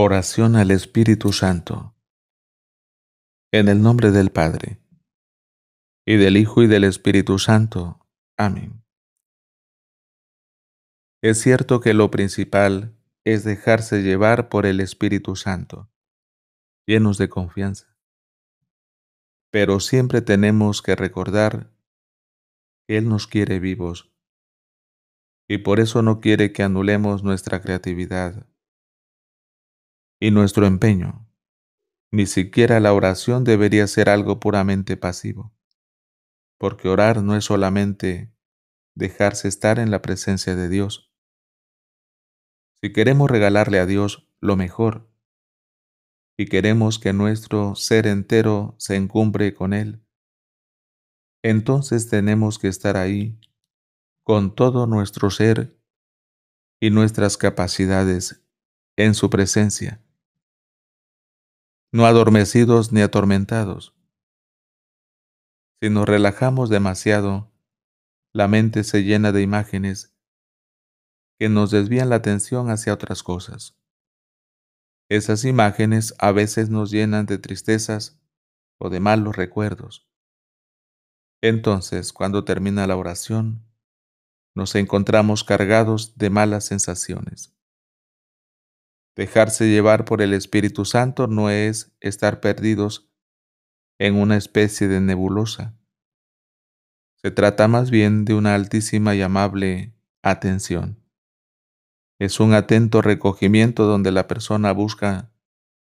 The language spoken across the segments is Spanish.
Oración al Espíritu Santo. En el nombre del Padre, y del Hijo y del Espíritu Santo. Amén. Es cierto que lo principal es dejarse llevar por el Espíritu Santo, llenos de confianza. Pero siempre tenemos que recordar que Él nos quiere vivos y por eso no quiere que anulemos nuestra creatividad, y nuestro empeño. Ni siquiera la oración debería ser algo puramente pasivo, porque orar no es solamente dejarse estar en la presencia de Dios. Si queremos regalarle a Dios lo mejor y queremos que nuestro ser entero se encumbre con Él, entonces tenemos que estar ahí con todo nuestro ser y nuestras capacidades en su presencia no adormecidos ni atormentados. Si nos relajamos demasiado, la mente se llena de imágenes que nos desvían la atención hacia otras cosas. Esas imágenes a veces nos llenan de tristezas o de malos recuerdos. Entonces, cuando termina la oración, nos encontramos cargados de malas sensaciones. Dejarse llevar por el Espíritu Santo no es estar perdidos en una especie de nebulosa. Se trata más bien de una altísima y amable atención. Es un atento recogimiento donde la persona busca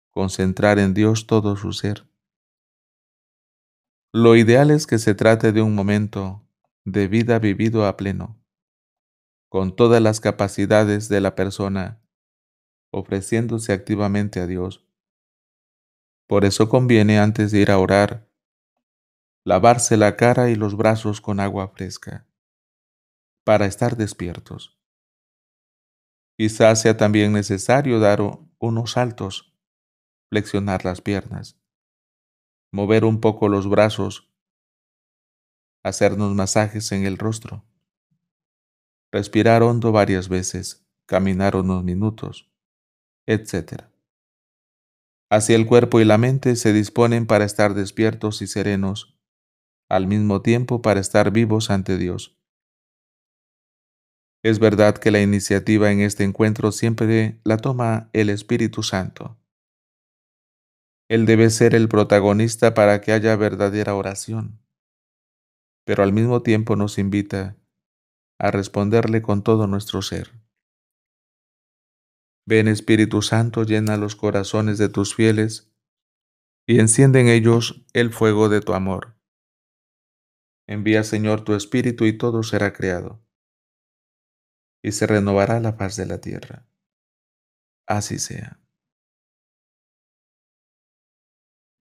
concentrar en Dios todo su ser. Lo ideal es que se trate de un momento de vida vivido a pleno, con todas las capacidades de la persona ofreciéndose activamente a Dios. Por eso conviene antes de ir a orar, lavarse la cara y los brazos con agua fresca, para estar despiertos. Quizás sea también necesario dar unos saltos, flexionar las piernas, mover un poco los brazos, hacernos masajes en el rostro, respirar hondo varias veces, caminar unos minutos etc. Así el cuerpo y la mente se disponen para estar despiertos y serenos, al mismo tiempo para estar vivos ante Dios. Es verdad que la iniciativa en este encuentro siempre la toma el Espíritu Santo. Él debe ser el protagonista para que haya verdadera oración, pero al mismo tiempo nos invita a responderle con todo nuestro ser. Ven Espíritu Santo, llena los corazones de tus fieles y enciende en ellos el fuego de tu amor. Envía Señor tu Espíritu y todo será creado y se renovará la paz de la tierra. Así sea.